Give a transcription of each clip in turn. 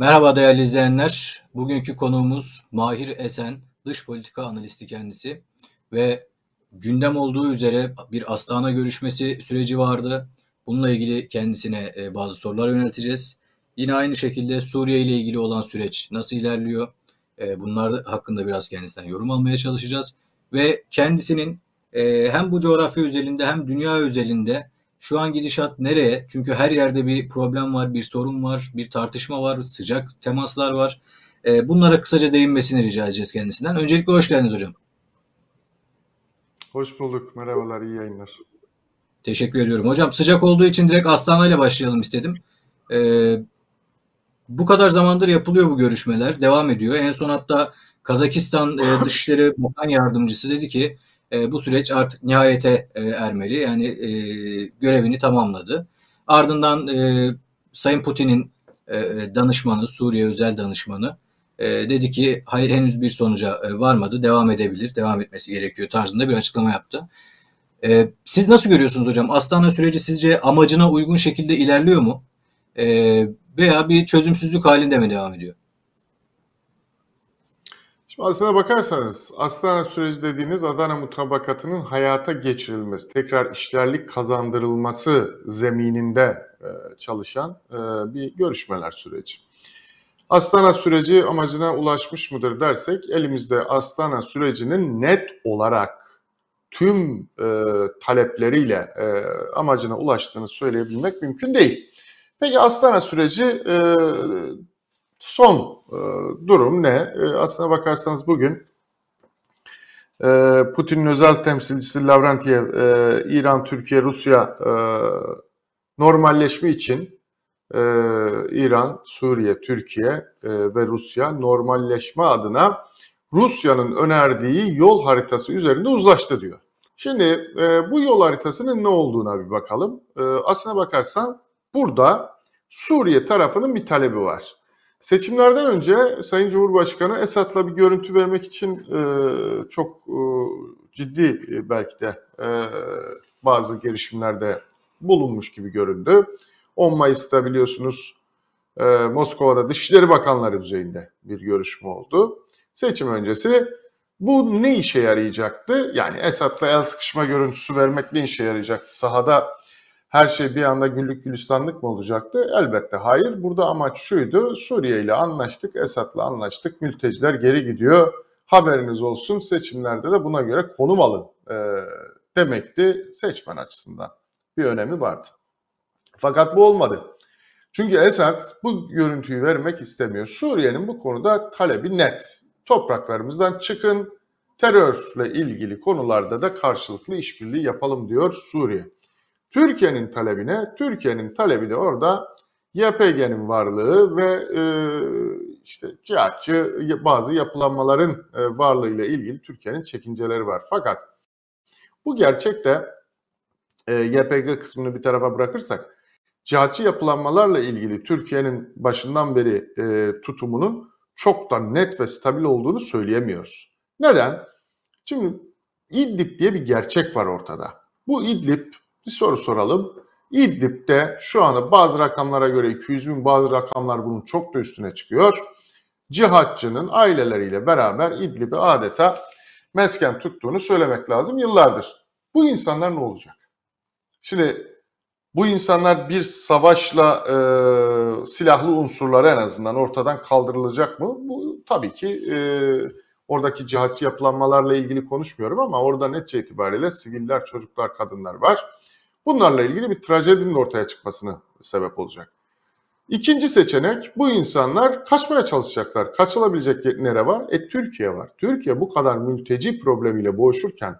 Merhaba değerli izleyenler. Bugünkü konuğumuz Mahir Esen, dış politika analisti kendisi ve gündem olduğu üzere bir Astana görüşmesi süreci vardı. Bununla ilgili kendisine e, bazı sorular yönelteceğiz. Yine aynı şekilde Suriye ile ilgili olan süreç nasıl ilerliyor? E, bunlar hakkında biraz kendisinden yorum almaya çalışacağız. Ve kendisinin e, hem bu coğrafya özelinde hem dünya özelinde şu an gidişat nereye? Çünkü her yerde bir problem var, bir sorun var, bir tartışma var, sıcak temaslar var. Ee, bunlara kısaca değinmesini rica edeceğiz kendisinden. Öncelikle hoş geldiniz hocam. Hoş bulduk. Merhabalar, iyi yayınlar. Teşekkür ediyorum. Hocam sıcak olduğu için direkt Astana ile başlayalım istedim. Ee, bu kadar zamandır yapılıyor bu görüşmeler, devam ediyor. En son hatta Kazakistan e, Dışişleri Bakan Yardımcısı dedi ki e, bu süreç artık nihayete e, ermeli. Yani e, görevini tamamladı. Ardından e, Sayın Putin'in e, danışmanı, Suriye özel danışmanı e, dedi ki hayır henüz bir sonuca e, varmadı, devam edebilir, devam etmesi gerekiyor tarzında bir açıklama yaptı. E, siz nasıl görüyorsunuz hocam? Astana süreci sizce amacına uygun şekilde ilerliyor mu? E, veya bir çözümsüzlük halinde mi devam ediyor? aslına bakarsanız Astana süreci dediğiniz Adana mutabakatının hayata geçirilmesi, tekrar işlerlik kazandırılması zemininde e, çalışan e, bir görüşmeler süreci. Astana süreci amacına ulaşmış mıdır dersek elimizde Astana sürecinin net olarak tüm e, talepleriyle e, amacına ulaştığını söyleyebilmek mümkün değil. Peki Astana süreci e, son ee, durum ne? Ee, aslına bakarsanız bugün e, Putin'in özel temsilcisi Lavrentiev e, İran, Türkiye, Rusya e, normalleşme için İran, Suriye, Türkiye ve Rusya normalleşme adına Rusya'nın önerdiği yol haritası üzerinde uzlaştı diyor. Şimdi bu yol haritasının ne olduğuna bir bakalım. Aslına bakarsan burada Suriye tarafının bir talebi var. Seçimlerden önce Sayın Cumhurbaşkanı Esad'la bir görüntü vermek için e, çok e, ciddi e, belki de e, bazı girişimlerde bulunmuş gibi göründü. 10 Mayıs'ta biliyorsunuz e, Moskova'da Dışişleri Bakanları düzeyinde bir görüşme oldu. Seçim öncesi bu ne işe yarayacaktı? Yani Esad'la el sıkışma görüntüsü vermek ne işe yarayacaktı? Sahada her şey bir anda güllük gülistanlık mı olacaktı? Elbette hayır. Burada amaç şuydu. Suriye ile anlaştık, Esad'la anlaştık, mülteciler geri gidiyor. Haberiniz olsun seçimlerde de buna göre konum alın e, demekti seçmen açısından. Bir önemi vardı. Fakat bu olmadı. Çünkü Esad bu görüntüyü vermek istemiyor. Suriye'nin bu konuda talebi net. Topraklarımızdan çıkın, terörle ilgili konularda da karşılıklı işbirliği yapalım diyor Suriye. Türkiye'nin talebine, Türkiye'nin talebi de orada YPG'nin varlığı ve e, işte cihatçı bazı yapılanmaların e, varlığıyla ilgili Türkiye'nin çekinceleri var. Fakat bu gerçekte e, YPG kısmını bir tarafa bırakırsak cihatçı yapılanmalarla ilgili Türkiye'nin başından beri e, tutumunun çok da net ve stabil olduğunu söyleyemiyoruz. Neden? Şimdi İdlib diye bir gerçek var ortada. Bu İdlib bir soru soralım. İdlib'de şu anda bazı rakamlara göre 200 bin bazı rakamlar bunun çok da üstüne çıkıyor. Cihatçının aileleriyle beraber İdlib'i adeta mesken tuttuğunu söylemek lazım yıllardır. Bu insanlar ne olacak? Şimdi bu insanlar bir savaşla e, silahlı unsurları en azından ortadan kaldırılacak mı? Bu tabii ki e, oradaki cihatçı yapılanmalarla ilgili konuşmuyorum ama orada netçe itibariyle siviller, çocuklar, kadınlar var. Bunlarla ilgili bir trajedinin ortaya çıkmasını sebep olacak. İkinci seçenek bu insanlar kaçmaya çalışacaklar. Kaçılabilecek nere var? E Türkiye var. Türkiye bu kadar mülteci problemiyle boğuşurken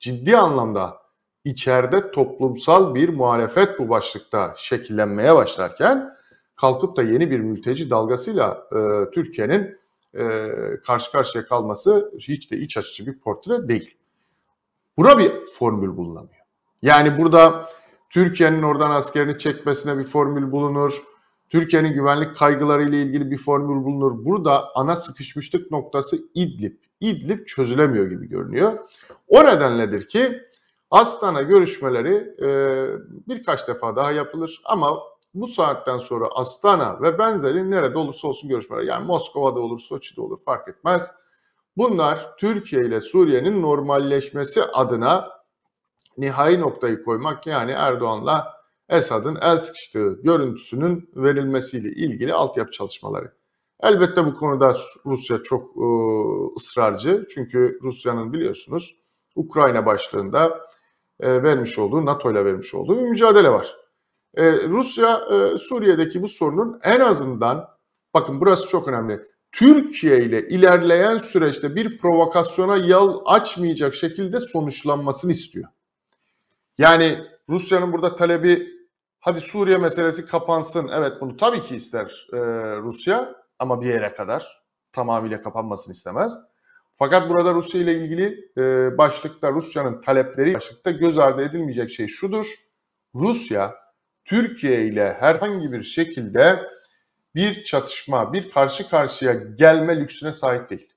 ciddi anlamda içeride toplumsal bir muhalefet bu başlıkta şekillenmeye başlarken kalkıp da yeni bir mülteci dalgasıyla e, Türkiye'nin e, karşı karşıya kalması hiç de iç açıcı bir portre değil. Buna bir formül bulunamıyor. Yani burada Türkiye'nin oradan askerini çekmesine bir formül bulunur. Türkiye'nin güvenlik kaygıları ile ilgili bir formül bulunur. Burada ana sıkışmışlık noktası İdlib. İdlib çözülemiyor gibi görünüyor. O nedenledir ki Astana görüşmeleri e, birkaç defa daha yapılır ama bu saatten sonra Astana ve benzeri nerede olursa olsun görüşmeler yani Moskova'da olur, Soçi'de olur fark etmez. Bunlar Türkiye ile Suriye'nin normalleşmesi adına nihai noktayı koymak yani Erdoğan'la Esad'ın el sıkıştığı görüntüsünün verilmesiyle ilgili altyapı çalışmaları. Elbette bu konuda Rusya çok e, ısrarcı. Çünkü Rusya'nın biliyorsunuz Ukrayna başlığında e, vermiş olduğu, NATO ile vermiş olduğu bir mücadele var. E, Rusya Suriye'deki bu sorunun en azından, bakın burası çok önemli, Türkiye ile ilerleyen süreçte bir provokasyona yol açmayacak şekilde sonuçlanmasını istiyor. Yani Rusya'nın burada talebi hadi Suriye meselesi kapansın. Evet bunu tabii ki ister e, Rusya ama bir yere kadar tamamıyla kapanmasını istemez. Fakat burada Rusya ile ilgili e, başlıkta Rusya'nın talepleri başlıkta göz ardı edilmeyecek şey şudur. Rusya Türkiye ile herhangi bir şekilde bir çatışma, bir karşı karşıya gelme lüksüne sahip değil.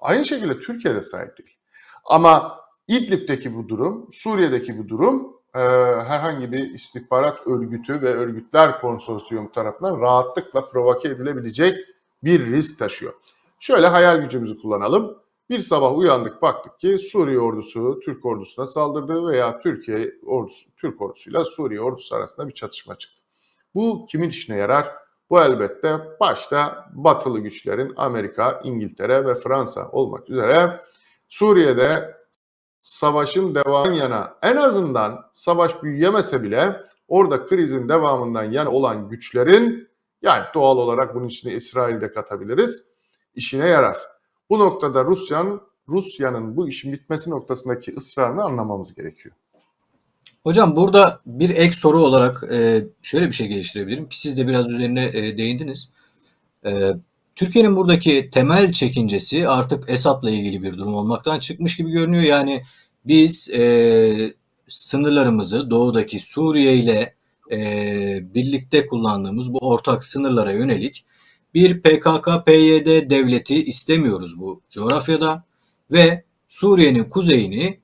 Aynı şekilde Türkiye de sahip değil. Ama İdlib'deki bu durum, Suriye'deki bu durum e, herhangi bir istihbarat örgütü ve örgütler konsorsiyumu tarafından rahatlıkla provoke edilebilecek bir risk taşıyor. Şöyle hayal gücümüzü kullanalım. Bir sabah uyandık baktık ki Suriye ordusu Türk ordusuna saldırdı veya Türkiye ordusu Türk ordusuyla Suriye ordusu arasında bir çatışma çıktı. Bu kimin işine yarar? Bu elbette başta batılı güçlerin Amerika, İngiltere ve Fransa olmak üzere Suriye'de savaşın devam yana en azından savaş büyüyemese bile orada krizin devamından yana olan güçlerin yani doğal olarak bunun içine de katabiliriz işine yarar. Bu noktada Rusya'nın Rusya'nın bu işin bitmesi noktasındaki ısrarını anlamamız gerekiyor. Hocam burada bir ek soru olarak e, şöyle bir şey geliştirebilirim ki siz de biraz üzerine e, değindiniz. E, Türkiye'nin buradaki temel çekincesi artık Esad'la ilgili bir durum olmaktan çıkmış gibi görünüyor. Yani biz e, sınırlarımızı doğudaki Suriye ile e, birlikte kullandığımız bu ortak sınırlara yönelik bir PKK-PYD devleti istemiyoruz bu coğrafyada ve Suriye'nin kuzeyini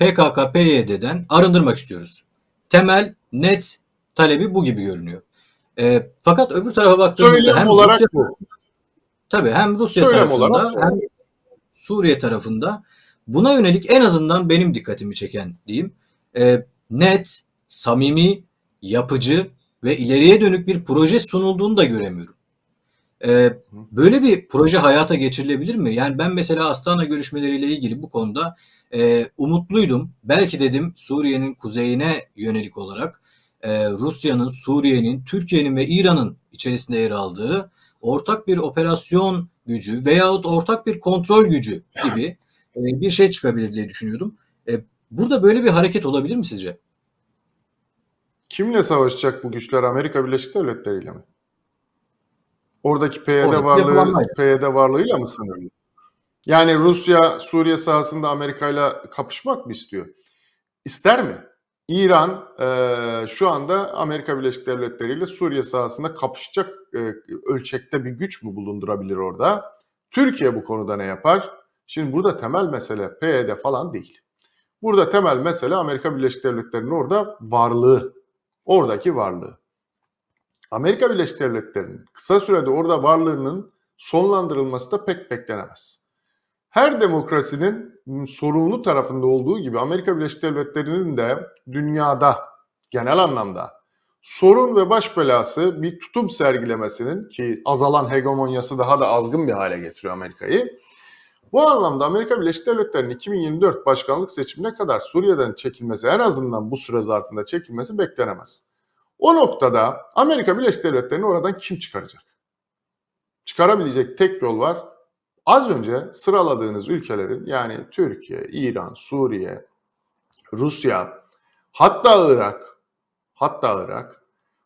PKK-PYD'den arındırmak istiyoruz. Temel, net talebi bu gibi görünüyor. E, fakat öbür tarafa baktığımızda Söylem hem olarak Rusya, bu. Tabii hem Rusya Söylem tarafında olarak. hem Suriye tarafında buna yönelik en azından benim dikkatimi çeken diyeyim e, net, samimi, yapıcı ve ileriye dönük bir proje sunulduğunu da göremiyorum. Ee, böyle bir proje hayata geçirilebilir mi? Yani ben mesela Astana görüşmeleriyle ilgili bu konuda e, umutluydum. Belki dedim Suriye'nin kuzeyine yönelik olarak e, Rusya'nın, Suriye'nin, Türkiye'nin ve İran'ın içerisinde yer aldığı ortak bir operasyon gücü veyahut ortak bir kontrol gücü gibi e, bir şey çıkabilir diye düşünüyordum. E, burada böyle bir hareket olabilir mi sizce? Kimle savaşacak bu güçler? Amerika Birleşik Devletleri ile mi? Oradaki PYD varlığı, PYD varlığıyla mı sınırlı? Yani Rusya Suriye sahasında Amerika ile kapışmak mı istiyor? İster mi? İran e, şu anda Amerika Birleşik Devletleri ile Suriye sahasında kapışacak e, ölçekte bir güç mü bulundurabilir orada? Türkiye bu konuda ne yapar? Şimdi burada temel mesele PYD e falan değil. Burada temel mesele Amerika Birleşik Devletleri'nin orada varlığı. Oradaki varlığı. Amerika Birleşik Devletleri'nin kısa sürede orada varlığının sonlandırılması da pek beklenemez. Her demokrasinin sorunlu tarafında olduğu gibi Amerika Birleşik Devletleri'nin de dünyada genel anlamda sorun ve baş belası bir tutum sergilemesinin ki azalan hegemonyası daha da azgın bir hale getiriyor Amerika'yı. Bu anlamda Amerika Birleşik Devletleri'nin 2024 başkanlık seçimine kadar Suriye'den çekilmesi en azından bu süre zarfında çekilmesi beklenemez. O noktada Amerika Birleşik Devletleri'ni oradan kim çıkaracak? Çıkarabilecek tek yol var Az önce sıraladığınız ülkelerin yani Türkiye, İran, Suriye, Rusya, hatta Irak, hatta Irak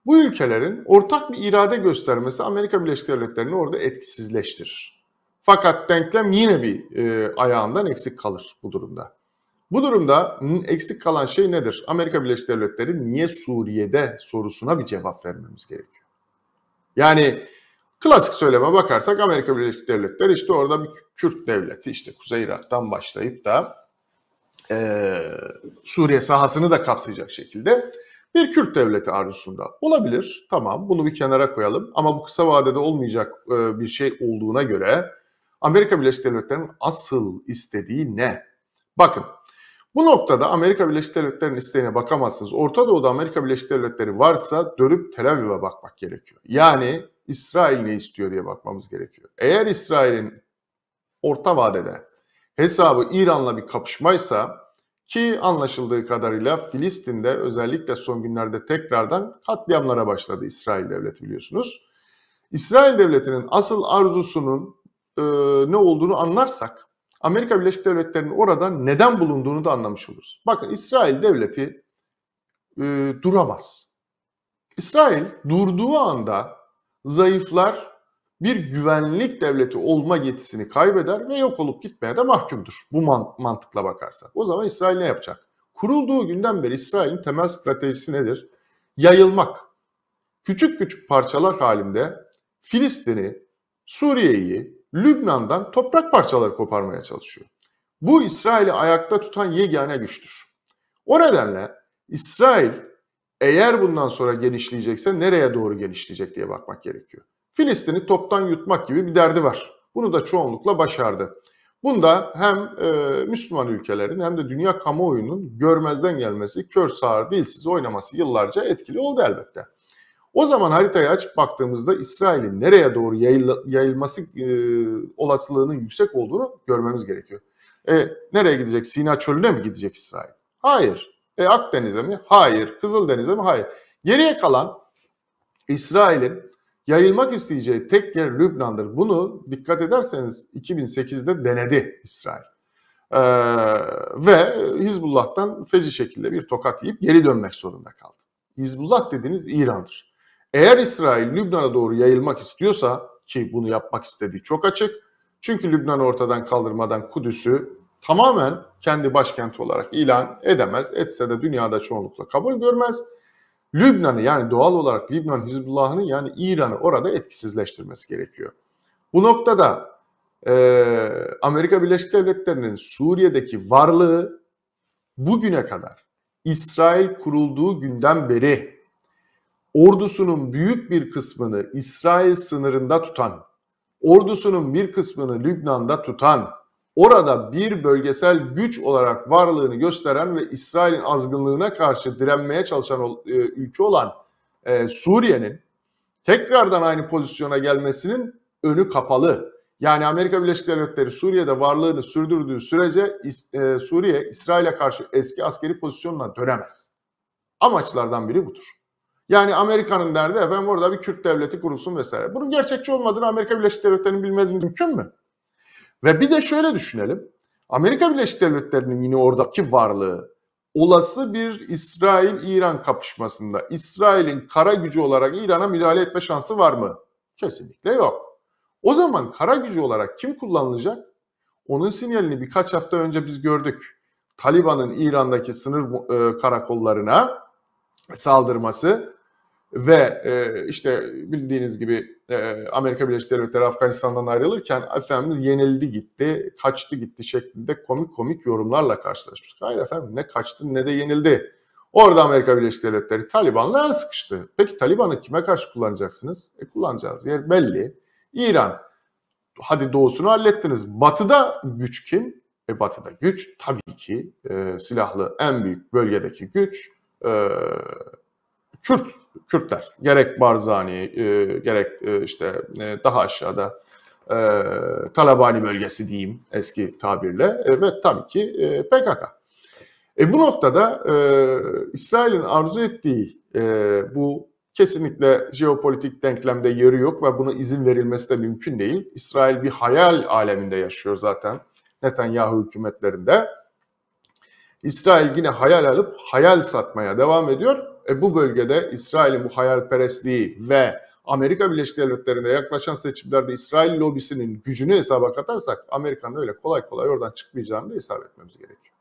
bu ülkelerin ortak bir irade göstermesi Amerika Birleşik Devletleri'ni orada etkisizleştirir. Fakat denklem yine bir e, ayağından eksik kalır bu durumda. Bu durumda eksik kalan şey nedir? Amerika Birleşik Devletleri niye Suriye'de sorusuna bir cevap vermemiz gerekiyor. Yani Klasik söyleme bakarsak Amerika Birleşik Devletleri işte orada bir Kürt devleti işte Kuzey Irak'tan başlayıp da e, Suriye sahasını da kapsayacak şekilde bir Kürt devleti arzusunda olabilir. Tamam bunu bir kenara koyalım ama bu kısa vadede olmayacak e, bir şey olduğuna göre Amerika Birleşik Devletleri'nin asıl istediği ne? Bakın bu noktada Amerika Birleşik Devletleri'nin isteğine bakamazsınız. Orta Doğu'da Amerika Birleşik Devletleri varsa dönüp Tel Aviv'e bakmak gerekiyor. Yani İsrail ne istiyor diye bakmamız gerekiyor. Eğer İsrail'in orta vadede hesabı İran'la bir kapışmaysa ki anlaşıldığı kadarıyla Filistin'de özellikle son günlerde tekrardan katliamlara başladı İsrail devleti biliyorsunuz. İsrail devletinin asıl arzusunun e, ne olduğunu anlarsak Amerika Birleşik Devletleri'nin orada neden bulunduğunu da anlamış oluruz. Bakın İsrail devleti e, duramaz. İsrail durduğu anda zayıflar, bir güvenlik devleti olma yetisini kaybeder ve yok olup gitmeye de mahkumdur. Bu man- mantıkla bakarsak. O zaman İsrail ne yapacak? Kurulduğu günden beri İsrail'in temel stratejisi nedir? Yayılmak. Küçük küçük parçalar halinde Filistin'i, Suriye'yi, Lübnan'dan toprak parçaları koparmaya çalışıyor. Bu İsrail'i ayakta tutan yegane güçtür. O nedenle İsrail eğer bundan sonra genişleyecekse nereye doğru genişleyecek diye bakmak gerekiyor. Filistin'i toptan yutmak gibi bir derdi var. Bunu da çoğunlukla başardı. Bunda hem e, Müslüman ülkelerin hem de dünya kamuoyunun görmezden gelmesi, kör sağır dilsiz oynaması yıllarca etkili oldu elbette. O zaman haritayı açıp baktığımızda İsrail'in nereye doğru yayıl, yayılması e, olasılığının yüksek olduğunu görmemiz gerekiyor. E, nereye gidecek? Sina çölüne mi gidecek İsrail? Hayır. E, Akdeniz'e mi? Hayır. Kızıldeniz'e mi? Hayır. Geriye kalan İsrail'in yayılmak isteyeceği tek yer Lübnan'dır. Bunu dikkat ederseniz 2008'de denedi İsrail. Ee, ve Hizbullah'tan feci şekilde bir tokat yiyip geri dönmek zorunda kaldı. Hizbullah dediğiniz İran'dır. Eğer İsrail Lübnan'a doğru yayılmak istiyorsa ki bunu yapmak istediği çok açık. Çünkü Lübnan'ı ortadan kaldırmadan Kudüs'ü tamamen kendi başkenti olarak ilan edemez. Etse de dünyada çoğunlukla kabul görmez. Lübnan'ı yani doğal olarak Lübnan Hizbullah'ını yani İran'ı orada etkisizleştirmesi gerekiyor. Bu noktada e, Amerika Birleşik Devletleri'nin Suriye'deki varlığı bugüne kadar İsrail kurulduğu günden beri ordusunun büyük bir kısmını İsrail sınırında tutan, ordusunun bir kısmını Lübnan'da tutan, orada bir bölgesel güç olarak varlığını gösteren ve İsrail'in azgınlığına karşı direnmeye çalışan e, ülke olan e, Suriye'nin tekrardan aynı pozisyona gelmesinin önü kapalı. Yani Amerika Birleşik Devletleri Suriye'de varlığını sürdürdüğü sürece e, Suriye İsrail'e karşı eski askeri pozisyonuna dönemez. Amaçlardan biri budur. Yani Amerika'nın derdi efendim orada bir Kürt devleti kurulsun vesaire. Bunun gerçekçi olmadığını Amerika Birleşik Devletleri'nin bilmediğini mümkün mü? Ve bir de şöyle düşünelim. Amerika Birleşik Devletleri'nin yine oradaki varlığı olası bir İsrail-İran kapışmasında İsrail'in kara gücü olarak İran'a müdahale etme şansı var mı? Kesinlikle yok. O zaman kara gücü olarak kim kullanılacak? Onun sinyalini birkaç hafta önce biz gördük. Taliban'ın İran'daki sınır e, karakollarına saldırması ve e, işte bildiğiniz gibi e, Amerika Birleşik Devletleri Afganistan'dan ayrılırken efendim yenildi gitti, kaçtı gitti şeklinde komik komik yorumlarla karşılaşmıştık. Hayır efendim ne kaçtı ne de yenildi. Orada Amerika Birleşik Devletleri Taliban'la sıkıştı. Peki Taliban'ı kime karşı kullanacaksınız? E kullanacağız. Yer belli. İran. Hadi doğusunu hallettiniz. Batı'da güç kim? E batı'da güç tabii ki e, silahlı en büyük bölgedeki güç e, Kürt Kürtler. Gerek Barzani, e, gerek e, işte e, daha aşağıda e, Kalabani bölgesi diyeyim eski tabirle ve tabii ki PKK. E, bu noktada e, İsrail'in arzu ettiği e, bu kesinlikle jeopolitik denklemde yeri yok ve buna izin verilmesi de mümkün değil. İsrail bir hayal aleminde yaşıyor zaten Netanyahu hükümetlerinde. İsrail yine hayal alıp hayal satmaya devam ediyor e bu bölgede İsrail'in bu hayalperestliği ve Amerika Birleşik Devletleri'nde yaklaşan seçimlerde İsrail lobisinin gücünü hesaba katarsak Amerika'nın öyle kolay kolay oradan çıkmayacağını da hesap etmemiz gerekiyor.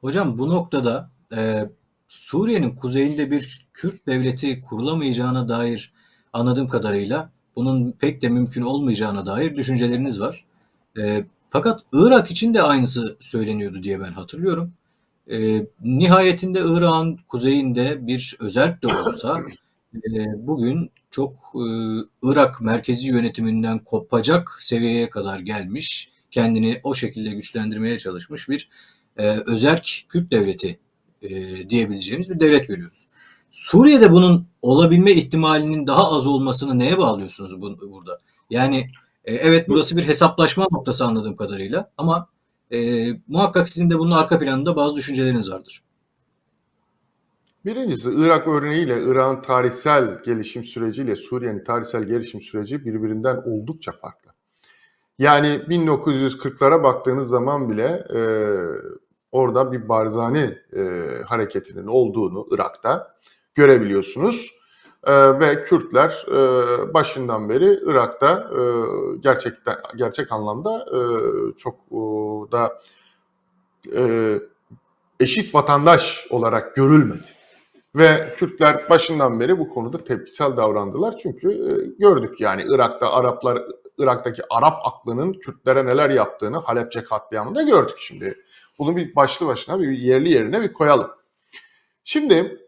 Hocam bu noktada e, Suriye'nin kuzeyinde bir Kürt devleti kurulamayacağına dair anladığım kadarıyla bunun pek de mümkün olmayacağına dair düşünceleriniz var. E, fakat Irak için de aynısı söyleniyordu diye ben hatırlıyorum. E, nihayetinde Irak'ın kuzeyinde bir özerk de olsa e, bugün çok e, Irak merkezi yönetiminden kopacak seviyeye kadar gelmiş, kendini o şekilde güçlendirmeye çalışmış bir e, özerk Kürt devleti e, diyebileceğimiz bir devlet görüyoruz. Suriye'de bunun olabilme ihtimalinin daha az olmasını neye bağlıyorsunuz bu, burada? Yani e, evet burası bir hesaplaşma noktası anladığım kadarıyla ama e, muhakkak sizin de bunun arka planında bazı düşünceleriniz vardır. Birincisi Irak örneğiyle Irak'ın tarihsel gelişim süreciyle Suriye'nin tarihsel gelişim süreci birbirinden oldukça farklı. Yani 1940'lara baktığınız zaman bile e, orada bir Barzani e, hareketinin olduğunu Irak'ta görebiliyorsunuz. Ee, ve Kürtler e, başından beri Irak'ta e, gerçekten gerçek anlamda e, çok da eşit vatandaş olarak görülmedi. Ve Kürtler başından beri bu konuda tepkisel davrandılar. Çünkü gördük yani Irak'ta Araplar Irak'taki Arap aklının Kürtlere neler yaptığını Halepçe katliamında gördük şimdi. Bunu bir başlı başına bir yerli yerine bir koyalım. Şimdi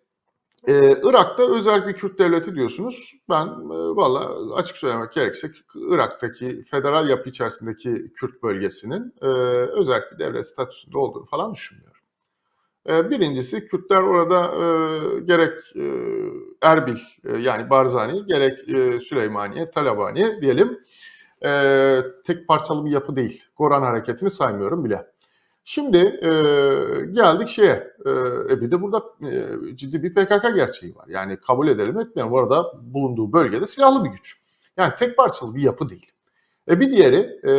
ee, Irak'ta özel bir Kürt devleti diyorsunuz. Ben e, valla açık söylemek gerekirse Irak'taki federal yapı içerisindeki Kürt bölgesinin e, özel bir devlet statüsünde olduğunu falan düşünmüyorum. E, birincisi Kürtler orada e, gerek e, Erbil e, yani Barzani gerek e, Süleymaniye, Talabani diyelim e, tek parçalı bir yapı değil. Goran hareketini saymıyorum bile. Şimdi e, geldik şeye. E, e, bir de burada e, ciddi bir PKK gerçeği var. Yani kabul edelim etmeyelim. Bu arada bulunduğu bölgede silahlı bir güç. Yani tek parçalı bir yapı değil. E, bir diğeri e,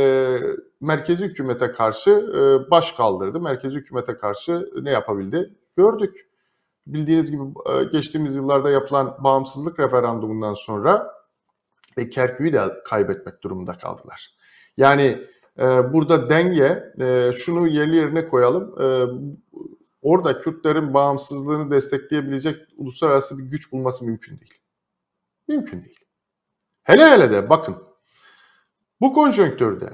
merkezi hükümete karşı e, baş kaldırdı. Merkezi hükümete karşı ne yapabildi? Gördük. Bildiğiniz gibi e, geçtiğimiz yıllarda yapılan bağımsızlık referandumundan sonra e, Kerkü'yü de kaybetmek durumunda kaldılar. Yani ee, burada denge, e, şunu yerli yerine koyalım. Ee, orada Kürtlerin bağımsızlığını destekleyebilecek uluslararası bir güç bulması mümkün değil. Mümkün değil. Hele hele de bakın bu konjonktürde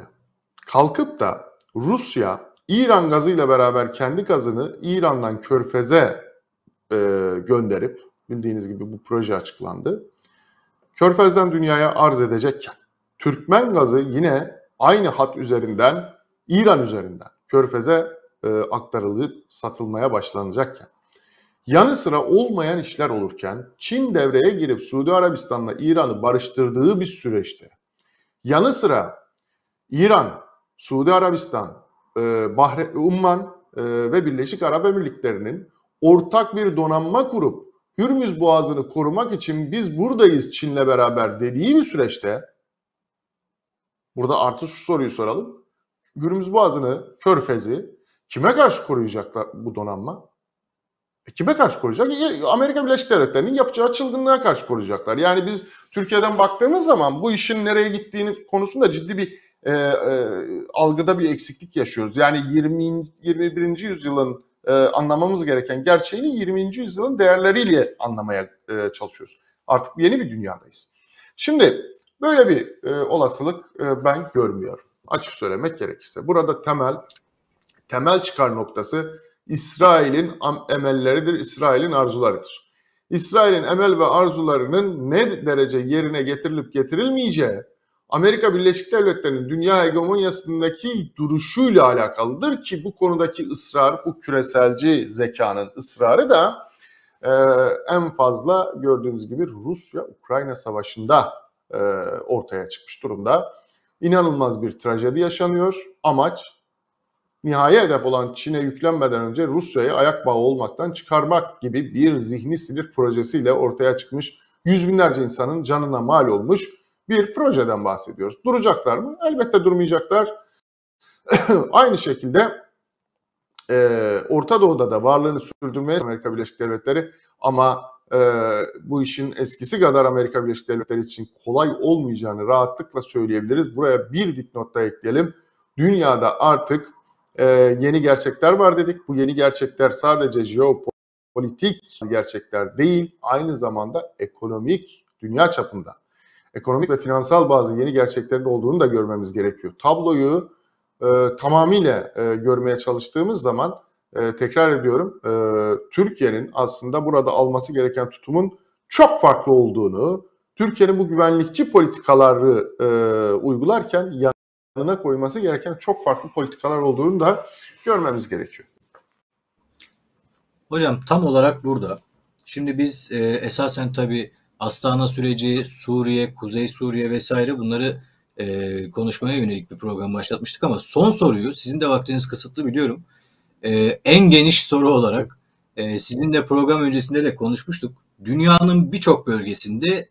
kalkıp da Rusya İran gazıyla beraber kendi gazını İran'dan Körfez'e e, gönderip bildiğiniz gibi bu proje açıklandı. Körfez'den dünyaya arz edecekken Türkmen gazı yine aynı hat üzerinden İran üzerinden Körfez'e e, aktarılıp satılmaya başlanacakken yanı sıra olmayan işler olurken Çin devreye girip Suudi Arabistan'la İran'ı barıştırdığı bir süreçte yanı sıra İran, Suudi Arabistan, e, Bahre, Umman e, ve Birleşik Arap Emirlikleri'nin ortak bir donanma kurup Hürmüz Boğazı'nı korumak için biz buradayız Çin'le beraber dediği bir süreçte Burada artı şu soruyu soralım. Hürmüz Boğazı'nı, Körfez'i kime karşı koruyacaklar bu donanma? E kime karşı koruyacak? E, Amerika Birleşik Devletleri'nin yapacağı çılgınlığa karşı koruyacaklar. Yani biz Türkiye'den baktığımız zaman bu işin nereye gittiğini konusunda ciddi bir e, e, algıda bir eksiklik yaşıyoruz. Yani 20 21. yüzyılın e, anlamamız gereken gerçeğini 20. yüzyılın değerleriyle anlamaya e, çalışıyoruz. Artık yeni bir dünyadayız. Şimdi Böyle bir e, olasılık e, ben görmüyorum. Açık söylemek gerekirse. Burada temel temel çıkar noktası İsrail'in emelleridir, İsrail'in arzularıdır. İsrail'in emel ve arzularının ne derece yerine getirilip getirilmeyeceği Amerika Birleşik Devletleri'nin dünya hegemonyasındaki duruşuyla alakalıdır ki bu konudaki ısrar, bu küreselci zekanın ısrarı da e, en fazla gördüğünüz gibi Rusya-Ukrayna savaşında e, ortaya çıkmış durumda. İnanılmaz bir trajedi yaşanıyor. Amaç nihai hedef olan Çin'e yüklenmeden önce Rusya'yı ayak bağı olmaktan çıkarmak gibi bir zihni sinir projesiyle ortaya çıkmış yüz binlerce insanın canına mal olmuş bir projeden bahsediyoruz. Duracaklar mı? Elbette durmayacaklar. Aynı şekilde e, Orta Doğu'da da varlığını sürdürmeye Amerika Birleşik Devletleri ama e, bu işin eskisi kadar Amerika Birleşik Devletleri için kolay olmayacağını rahatlıkla söyleyebiliriz. Buraya bir dipnot da ekleyelim. Dünyada artık e, yeni gerçekler var dedik. Bu yeni gerçekler sadece jeopolitik gerçekler değil, aynı zamanda ekonomik dünya çapında ekonomik ve finansal bazı yeni gerçeklerin olduğunu da görmemiz gerekiyor. Tabloyu e, tamamıyla e, görmeye çalıştığımız zaman e, tekrar ediyorum e, Türkiye'nin aslında burada alması gereken tutumun çok farklı olduğunu, Türkiye'nin bu güvenlikçi politikaları e, uygularken yanına koyması gereken çok farklı politikalar olduğunu da görmemiz gerekiyor. Hocam tam olarak burada. Şimdi biz e, esasen tabi Astana süreci, Suriye, Kuzey Suriye vesaire bunları e, konuşmaya yönelik bir program başlatmıştık ama son soruyu sizin de vaktiniz kısıtlı biliyorum e, en geniş soru olarak e, sizinle program öncesinde de konuşmuştuk. Dünyanın birçok bölgesinde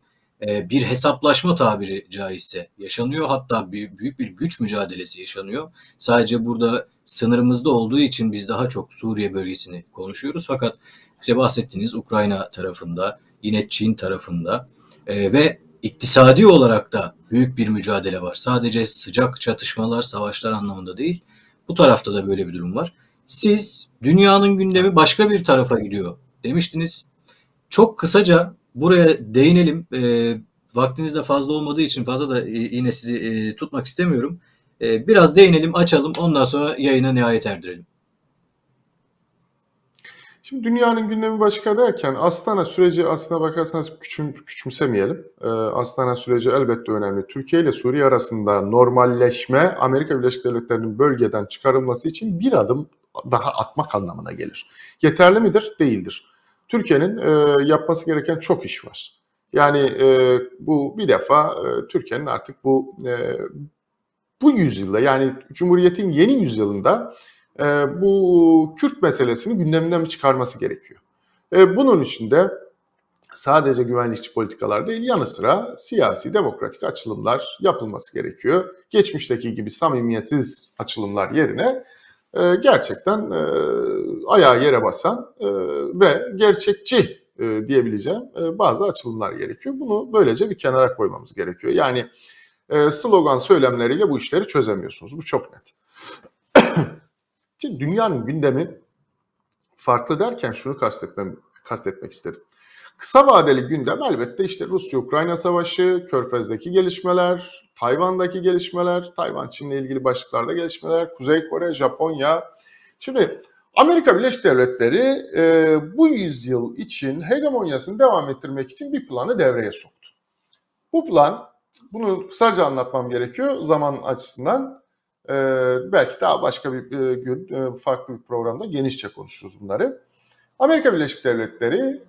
e, bir hesaplaşma tabiri caizse yaşanıyor. Hatta bir, büyük bir güç mücadelesi yaşanıyor. Sadece burada sınırımızda olduğu için biz daha çok Suriye bölgesini konuşuyoruz. Fakat işte bahsettiğiniz Ukrayna tarafında, yine Çin tarafında e, ve iktisadi olarak da büyük bir mücadele var. Sadece sıcak çatışmalar, savaşlar anlamında değil. Bu tarafta da böyle bir durum var. Siz dünyanın gündemi başka bir tarafa gidiyor demiştiniz. Çok kısaca buraya değinelim. E, vaktiniz de fazla olmadığı için fazla da e, yine sizi e, tutmak istemiyorum. E, biraz değinelim, açalım. Ondan sonra yayına nihayet erdirelim. Şimdi dünyanın gündemi başka derken Astana süreci aslına bakarsanız küçüm, küçümsemeyelim. Ee, Astana süreci elbette önemli. Türkiye ile Suriye arasında normalleşme Amerika Birleşik Devletleri'nin bölgeden çıkarılması için bir adım daha atmak anlamına gelir. Yeterli midir? Değildir. Türkiye'nin e, yapması gereken çok iş var. Yani e, bu bir defa e, Türkiye'nin artık bu e, bu yüzyılda yani Cumhuriyet'in yeni yüzyılında e, bu Kürt meselesini gündeminden çıkarması gerekiyor. E, bunun için de sadece güvenlikçi politikalar değil yanı sıra siyasi demokratik açılımlar yapılması gerekiyor. Geçmişteki gibi samimiyetsiz açılımlar yerine e, gerçekten e, ayağı yere basan e, ve gerçekçi e, diyebileceğim e, bazı açılımlar gerekiyor. Bunu böylece bir kenara koymamız gerekiyor. Yani e, slogan söylemleriyle bu işleri çözemiyorsunuz. Bu çok net. Şimdi dünyanın gündemi farklı derken şunu kastetmem, kastetmek istedim. Kısa vadeli gündem elbette işte Rusya-Ukrayna savaşı, Körfez'deki gelişmeler, Tayvan'daki gelişmeler, Tayvan-Çin'le ilgili başlıklarda gelişmeler, Kuzey Kore, Japonya. Şimdi Amerika Birleşik Devletleri e, bu yüzyıl için hegemonyasını devam ettirmek için bir planı devreye soktu. Bu plan, bunu kısaca anlatmam gerekiyor zaman açısından. E, belki daha başka bir e, e farklı bir programda genişçe konuşuruz bunları. Amerika Birleşik Devletleri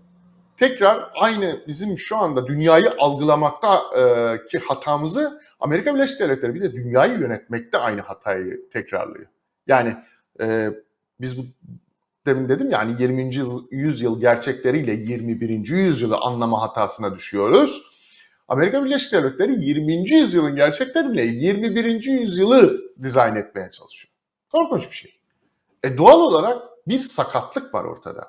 tekrar aynı bizim şu anda dünyayı algılamakta e, ki hatamızı Amerika Birleşik Devletleri bir de dünyayı yönetmekte aynı hatayı tekrarlıyor. Yani e, biz bu demin dedim yani 20. yüzyıl gerçekleriyle 21. yüzyılı anlama hatasına düşüyoruz. Amerika Birleşik Devletleri 20. yüzyılın gerçekleriyle 21. yüzyılı dizayn etmeye çalışıyor. Korkunç bir şey. E doğal olarak bir sakatlık var ortada.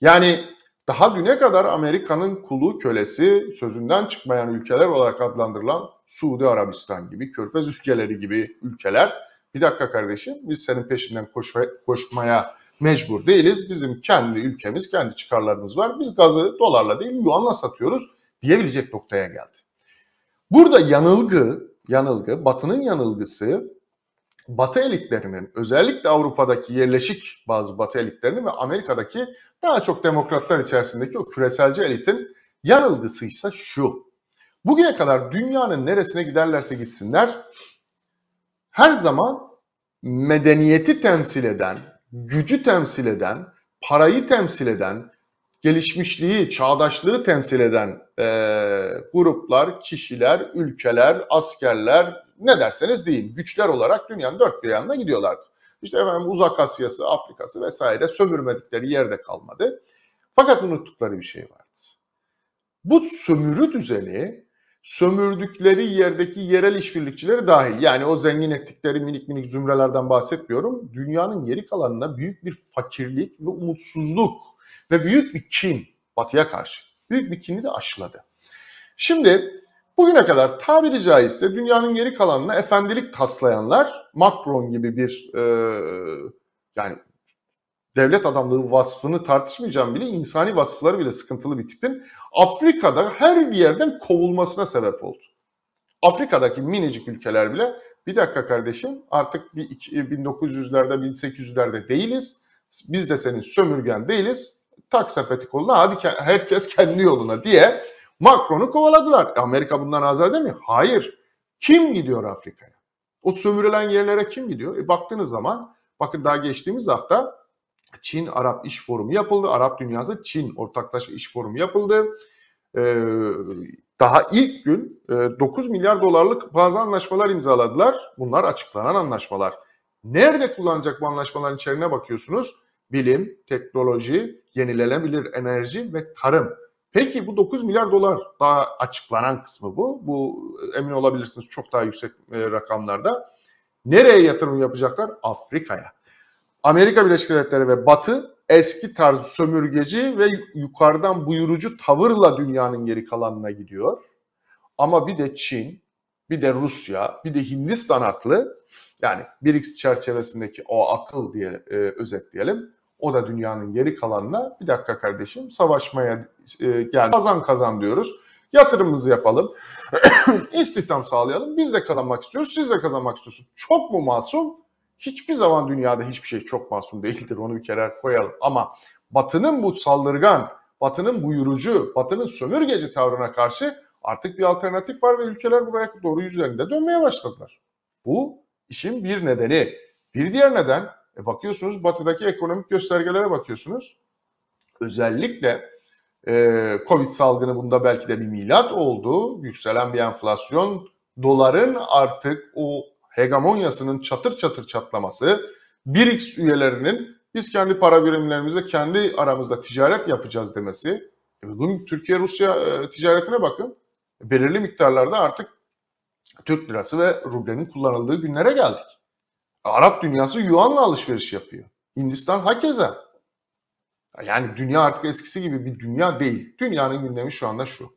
Yani daha düne kadar Amerika'nın kulu kölesi sözünden çıkmayan ülkeler olarak adlandırılan Suudi Arabistan gibi, Körfez ülkeleri gibi ülkeler bir dakika kardeşim biz senin peşinden koşma, koşmaya mecbur değiliz. Bizim kendi ülkemiz, kendi çıkarlarımız var. Biz gazı dolarla değil yuanla satıyoruz diyebilecek noktaya geldi. Burada yanılgı, yanılgı, batının yanılgısı Batı elitlerinin özellikle Avrupa'daki yerleşik bazı Batı elitlerinin ve Amerika'daki daha çok demokratlar içerisindeki o küreselci elitin yanılgısıysa şu. Bugüne kadar dünyanın neresine giderlerse gitsinler her zaman medeniyeti temsil eden, gücü temsil eden, parayı temsil eden, gelişmişliği, çağdaşlığı temsil eden e, gruplar, kişiler, ülkeler, askerler, ne derseniz deyin güçler olarak dünyanın dört bir yanına gidiyorlardı. İşte efendim Uzak Asya'sı, Afrika'sı vesaire sömürmedikleri yerde kalmadı. Fakat unuttukları bir şey vardı. Bu sömürü düzeni sömürdükleri yerdeki yerel işbirlikçileri dahil yani o zengin ettikleri minik minik zümrelerden bahsetmiyorum. Dünyanın geri kalanına büyük bir fakirlik ve umutsuzluk ve büyük bir kin batıya karşı büyük bir kini de aşıladı. Şimdi Bugüne kadar tabiri caizse dünyanın geri kalanına efendilik taslayanlar Macron gibi bir e, yani devlet adamlığı vasfını tartışmayacağım bile insani vasıfları bile sıkıntılı bir tipin Afrika'da her bir yerden kovulmasına sebep oldu. Afrika'daki minicik ülkeler bile bir dakika kardeşim artık 1900'lerde e, 1800'lerde değiliz. Biz de senin sömürgen değiliz. Tak sepeti koluna hadi herkes kendi yoluna diye Macron'u kovaladılar. E Amerika bundan azade mi? Hayır. Kim gidiyor Afrika'ya? O sömürülen yerlere kim gidiyor? E baktığınız zaman bakın daha geçtiğimiz hafta Çin Arap İş Forumu yapıldı. Arap dünyası Çin ortaklaşa iş forumu yapıldı. Ee, daha ilk gün 9 e, milyar dolarlık bazı anlaşmalar imzaladılar. Bunlar açıklanan anlaşmalar. Nerede kullanacak bu anlaşmaların içeriğine bakıyorsunuz? Bilim, teknoloji, yenilenebilir enerji ve tarım. Peki bu 9 milyar dolar daha açıklanan kısmı bu. Bu e, emin olabilirsiniz çok daha yüksek e, rakamlarda. Nereye yatırım yapacaklar? Afrika'ya. Amerika Birleşik Devletleri ve Batı eski tarz sömürgeci ve yukarıdan buyurucu tavırla dünyanın geri kalanına gidiyor. Ama bir de Çin, bir de Rusya, bir de Hindistan aklı yani BRICS çerçevesindeki o akıl diye e, özetleyelim. O da dünyanın geri kalanına bir dakika kardeşim savaşmaya e, geldi. Kazan kazan diyoruz. Yatırımımızı yapalım. istihdam sağlayalım. Biz de kazanmak istiyoruz. Siz de kazanmak istiyorsunuz. Çok mu masum? Hiçbir zaman dünyada hiçbir şey çok masum değildir. Onu bir kere koyalım. Ama Batı'nın bu saldırgan, Batı'nın buyurucu, Batı'nın sömürgeci tavrına karşı artık bir alternatif var ve ülkeler buraya doğru yüzlerinde dönmeye başladılar. Bu işin bir nedeni. Bir diğer neden e bakıyorsunuz batıdaki ekonomik göstergelere bakıyorsunuz. Özellikle e, Covid salgını bunda belki de bir milat oldu. Yükselen bir enflasyon, doların artık o hegemonyasının çatır çatır çatlaması, 1 üyelerinin biz kendi para birimlerimize kendi aramızda ticaret yapacağız demesi. E, bugün Türkiye-Rusya e, ticaretine bakın. E, belirli miktarlarda artık Türk lirası ve rublenin kullanıldığı günlere geldik. Arap dünyası Yuan'la alışveriş yapıyor. Hindistan hakeza. Yani dünya artık eskisi gibi bir dünya değil. Dünyanın gündemi şu anda şu.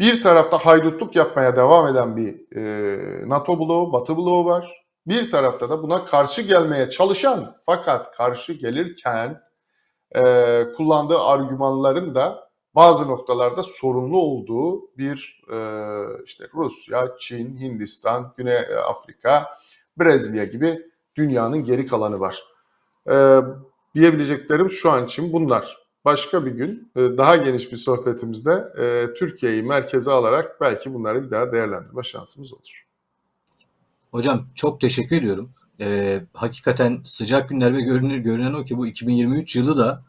Bir tarafta haydutluk yapmaya devam eden bir e, NATO bloğu, Batı bloğu var. Bir tarafta da buna karşı gelmeye çalışan fakat karşı gelirken e, kullandığı argümanların da bazı noktalarda sorunlu olduğu bir e, işte Rusya, Çin, Hindistan, Güney Afrika, Brezilya gibi dünyanın geri kalanı var. Ee, diyebileceklerim şu an için bunlar. Başka bir gün e, daha geniş bir sohbetimizde e, Türkiye'yi merkeze alarak belki bunları bir daha değerlendirme şansımız olur. Hocam çok teşekkür ediyorum. Ee, hakikaten sıcak günler ve görünür, görünen o ki bu 2023 yılı da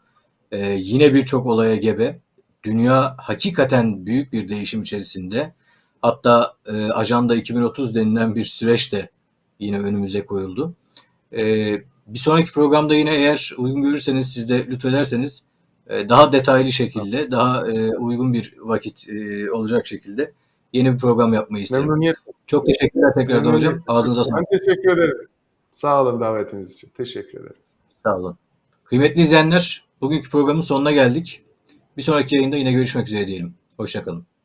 e, yine birçok olaya gebe. Dünya hakikaten büyük bir değişim içerisinde. Hatta e, ajanda 2030 denilen bir süreç de yine önümüze koyuldu. E, bir sonraki programda yine eğer uygun görürseniz siz de lütfederseniz e, daha detaylı şekilde, daha e, uygun bir vakit e, olacak şekilde yeni bir program yapmayı isterim. Memnuniyet. Çok teşekkürler tekrardan hocam. Ağzınıza sağlık. Ben teşekkür ederim. Sağ olun davetiniz için. Teşekkür ederim. Sağ olun. Kıymetli izleyenler, bugünkü programın sonuna geldik. Bir sonraki yayında yine görüşmek üzere diyelim. Hoşçakalın.